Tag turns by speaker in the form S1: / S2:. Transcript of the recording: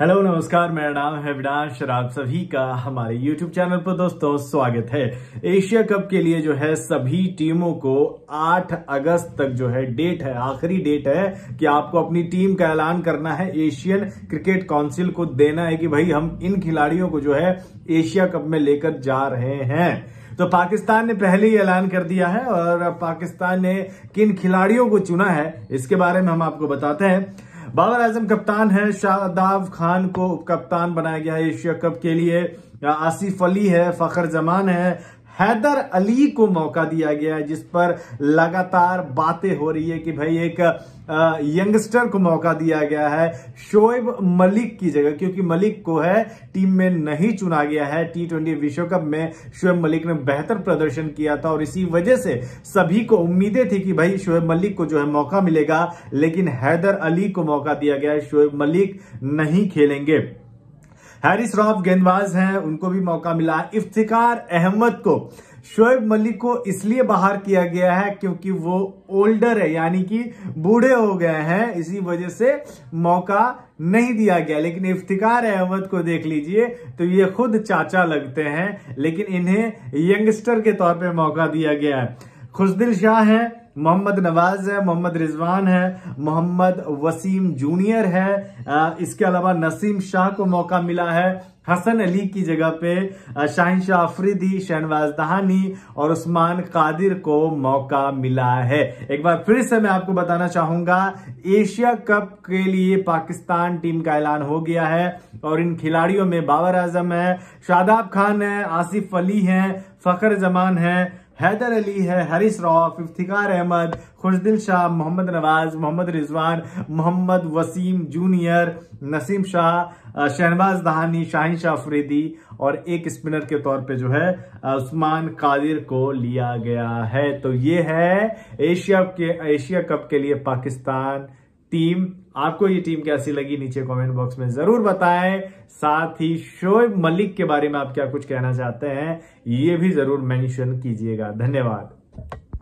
S1: hello नमस्कार मेरा नाम है विनाश और आप सभी का हमारे यूट्यूब चैनल पर दोस्तों स्वागत है एशिया कप के लिए जो है सभी टीमों को 8 अगस्त तक जो है डेट है आखिरी डेट है कि आपको अपनी टीम का ऐलान करना है एशियन क्रिकेट काउंसिल को देना है कि भाई हम इन खिलाड़ियों को जो है एशिया कप में लेकर जा रहे हैं तो पाकिस्तान ने पहले ही ऐलान कर दिया है और पाकिस्तान ने किन खिलाड़ियों को चुना है इसके बारे में हम आपको बताते हैं बाबर आजम कप्तान है शादाब खान को कप्तान बनाया गया है एशिया कप के लिए आसिफ अली है फखर जमान है हैदर अली को मौका दिया गया है जिस पर लगातार बातें हो रही है कि भाई एक यंगस्टर को मौका दिया गया है शोएब मलिक की जगह क्योंकि मलिक को है टीम में नहीं चुना गया है टी ट्वेंटी विश्व कप में शोएब मलिक ने बेहतर प्रदर्शन किया था और इसी वजह से सभी को उम्मीदें थी कि भाई शोएब मलिक को जो है मौका मिलेगा लेकिन हैदर अली को मौका दिया गया है शोएब मलिक नहीं खेलेंगे हैरिस रॉफ गेंदबाज हैं उनको भी मौका मिला इफ्तिकार अहमद को शोएब मलिक को इसलिए बाहर किया गया है क्योंकि वो ओल्डर है यानी कि बूढ़े हो गए हैं इसी वजह से मौका नहीं दिया गया लेकिन इफ्तिकार अहमद को देख लीजिए तो ये खुद चाचा लगते हैं लेकिन इन्हें यंगस्टर के तौर पे मौका दिया गया है खुशदिल शाह हैं मोहम्मद नवाज है मोहम्मद रिजवान है मोहम्मद वसीम जूनियर है इसके अलावा नसीम शाह को मौका मिला है हसन अली की जगह पे शाहिन शाह आफरीदी शहनवाज दहानी और उस्मान कादिर को मौका मिला है एक बार फिर से मैं आपको बताना चाहूंगा एशिया कप के लिए पाकिस्तान टीम का ऐलान हो गया है और इन खिलाड़ियों में बाबर आजम है शादाब खान है आसिफ अली हैं फखर जमान है हैदर अली है हरीश रॉफ इफ्तिकार अहमद खुशदिल शाह मोहम्मद नवाज मोहम्मद रिजवान मोहम्मद वसीम जूनियर नसीम शाह शहनवाज दहानी शाहिन शाह अफरीदी और एक स्पिनर के तौर पे जो है उस्मान कादिर को लिया गया है तो ये है एशिया के एशिया कप के लिए पाकिस्तान टीम आपको ये टीम कैसी लगी नीचे कमेंट बॉक्स में जरूर बताएं साथ ही शोएब मलिक के बारे में आप क्या कुछ कहना चाहते हैं ये भी जरूर मेंशन कीजिएगा धन्यवाद